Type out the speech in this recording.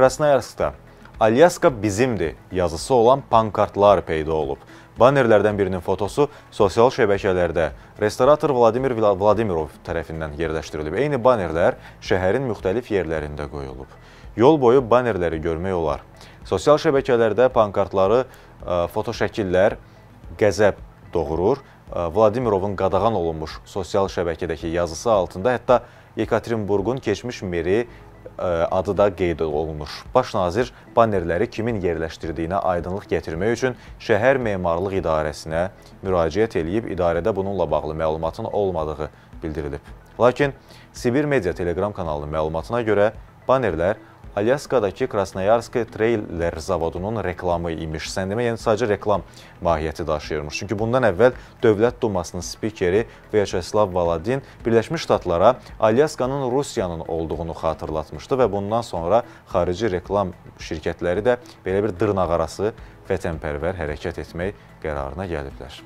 Krasnoyarskda Alyaska bizimdir yazısı olan pankartlar peyda olub. Bannerlərdən birinin fotosu sosial şəbəkələrdə restorator Vladimir Vladimirov tərəfindən yerləşdirilib. Eyni bannerlər şəhərin müxtəlif yerlərində qoyulub. Yol boyu bannerləri görmək olar. Sosial şəbəkələrdə pankartları e, fotoşəkillər qəzəb doğurur. E, Vladimirovun qadağan olunmuş sosial şəbəkədəki yazısı altında hətta Yekaterinburqun keçmiş meri adı da qeyd olunmuş. Baş nazir bannerləri kimin yerləşdirdiyinə aydınlıq gətirmək üçün şəhər memarlıq idarəsinə müraciət eləyib idarədə bununla bağlı məlumatın olmadığı bildirilib. Lakin Sibir Media Telegram kanalının məlumatına görə bannerlər Alyaskadakı Krasnoyarsk Trailer zavodunun reklamı imiş. Sən demə, yəni sadəcə reklam mahiyyəti daşıyırmış. Çünki bundan əvvəl Dövlət Dumasının spikeri Vyacheslav Valadin Birləşmiş Ştatlara Alyaskanın Rusiyanın olduğunu xatırlatmışdı və bundan sonra xarici reklam şirkətləri də belə bir dırnaqarası vətənpərvər hərəkət etmək qərarına gəliblər.